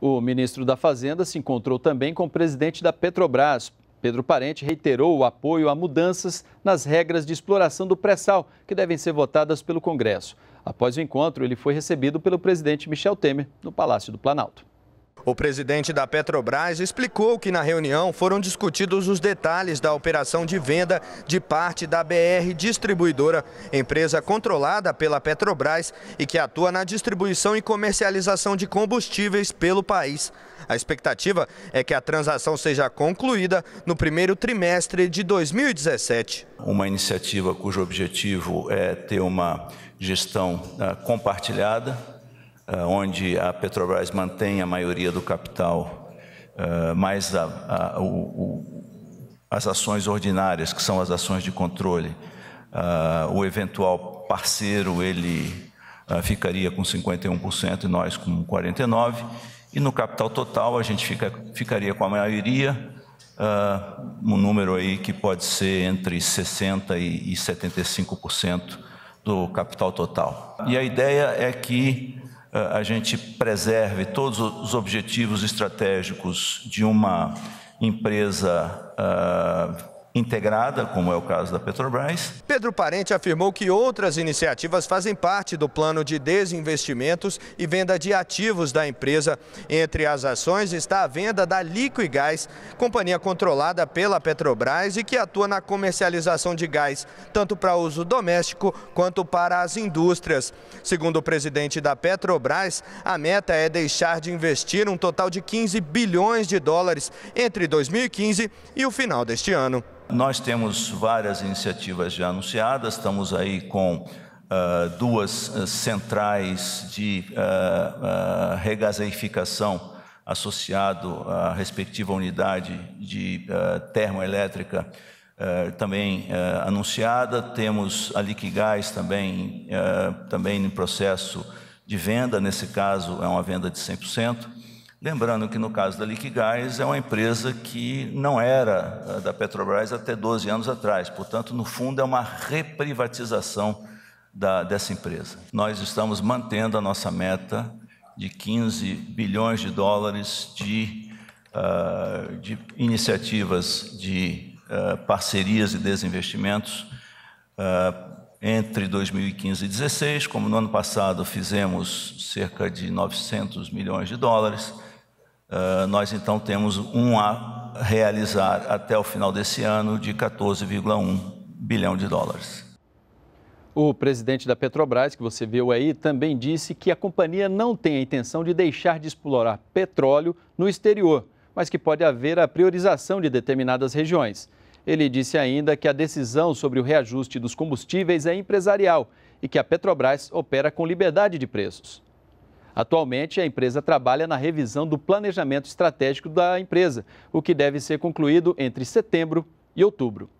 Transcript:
O ministro da Fazenda se encontrou também com o presidente da Petrobras. Pedro Parente reiterou o apoio a mudanças nas regras de exploração do pré-sal, que devem ser votadas pelo Congresso. Após o encontro, ele foi recebido pelo presidente Michel Temer no Palácio do Planalto. O presidente da Petrobras explicou que na reunião foram discutidos os detalhes da operação de venda de parte da BR Distribuidora, empresa controlada pela Petrobras e que atua na distribuição e comercialização de combustíveis pelo país. A expectativa é que a transação seja concluída no primeiro trimestre de 2017. Uma iniciativa cujo objetivo é ter uma gestão ah, compartilhada ah, onde a Petrobras mantém a maioria do capital, ah, mais a, a, o, as ações ordinárias, que são as ações de controle, ah, o eventual parceiro ele ficaria com 51% e nós com 49%, e no capital total a gente fica, ficaria com a maioria, um número aí que pode ser entre 60% e 75% do capital total. E a ideia é que a gente preserve todos os objetivos estratégicos de uma empresa ah, integrada, como é o caso da Petrobras. Pedro Parente afirmou que outras iniciativas fazem parte do plano de desinvestimentos e venda de ativos da empresa. Entre as ações está a venda da Liquigás, companhia controlada pela Petrobras e que atua na comercialização de gás, tanto para uso doméstico quanto para as indústrias. Segundo o presidente da Petrobras, a meta é deixar de investir um total de 15 bilhões de dólares entre 2015 e o final deste ano. Nós temos várias iniciativas já anunciadas, estamos aí com uh, duas ah, centrais de uh, ah, regasificação associado à respectiva unidade de termoelétrica também anunciada. Temos a Liquigás também, também em processo de venda, nesse caso é uma venda de 100%. Lembrando que no caso da Liquigás é uma empresa que não era eh, da Petrobras até 12 anos atrás, portanto, no fundo, é uma reprivatização da, dessa empresa. Nós estamos mantendo a nossa meta de 15 bilhões de dólares de, uh, de iniciativas de uh, parcerias e desinvestimentos uh, entre 2015 e 2016, como no ano passado fizemos cerca de 900 milhões de dólares, eh, nós então temos um a realizar até o final desse ano de 14,1 bilhão de dólares. O presidente da Petrobras, que você viu aí, também disse que a companhia não tem a intenção de deixar de explorar petróleo no exterior, mas que pode haver a priorização de determinadas regiões. Ele disse ainda que a decisão sobre o reajuste dos combustíveis é empresarial e que a Petrobras opera com liberdade de preços. Atualmente, a empresa trabalha na revisão do planejamento estratégico da empresa, o que deve ser concluído entre setembro e outubro.